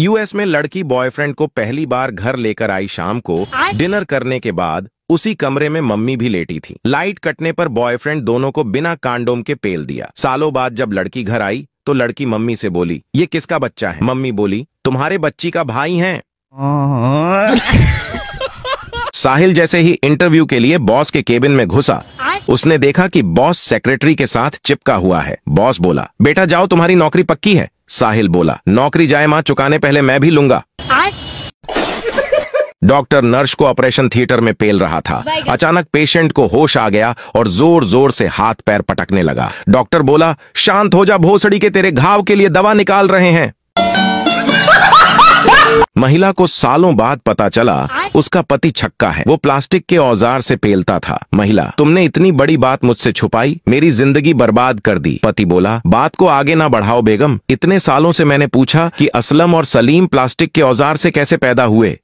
US में लड़की boyfriend को पहली बार घर लेकर आई शाम को डिनर करने के बाद उसी कमरे में मम्मी भी लेटी थी लाइट कटने पर बॉयफ्रेंड दोनों को बिना कांडोम के पेल दिया सालों बाद जब लड़की घर आई तो लड़की मम्मी से बोली ये किसका बच्चा है मम्मी बोली तुम्हारे बच्ची का भाई है साहिल जैसे ही इंटरव्यू के लिए बॉस के केबिन में घुसा उसने देखा कि बॉस सेक्रेटरी के साथ चिपका हुआ है बॉस बोला बेटा जाओ तुम्हारी नौकरी पक्की है साहिल बोला नौकरी जाए माँ चुकाने पहले मैं भी लूंगा डॉक्टर नर्स को ऑपरेशन थिएटर में पेल रहा था अचानक पेशेंट को होश आ गया और जोर जोर से हाथ पैर पटकने लगा डॉक्टर बोला शांत हो जा भोसड़ी के तेरे घाव के लिए दवा निकाल रहे हैं महिला को सालों बाद पता चला उसका पति छक्का है वो प्लास्टिक के औजार से पेलता था महिला तुमने इतनी बड़ी बात मुझसे छुपाई मेरी जिंदगी बर्बाद कर दी पति बोला बात को आगे ना बढ़ाओ बेगम इतने सालों से मैंने पूछा कि असलम और सलीम प्लास्टिक के औजार से कैसे पैदा हुए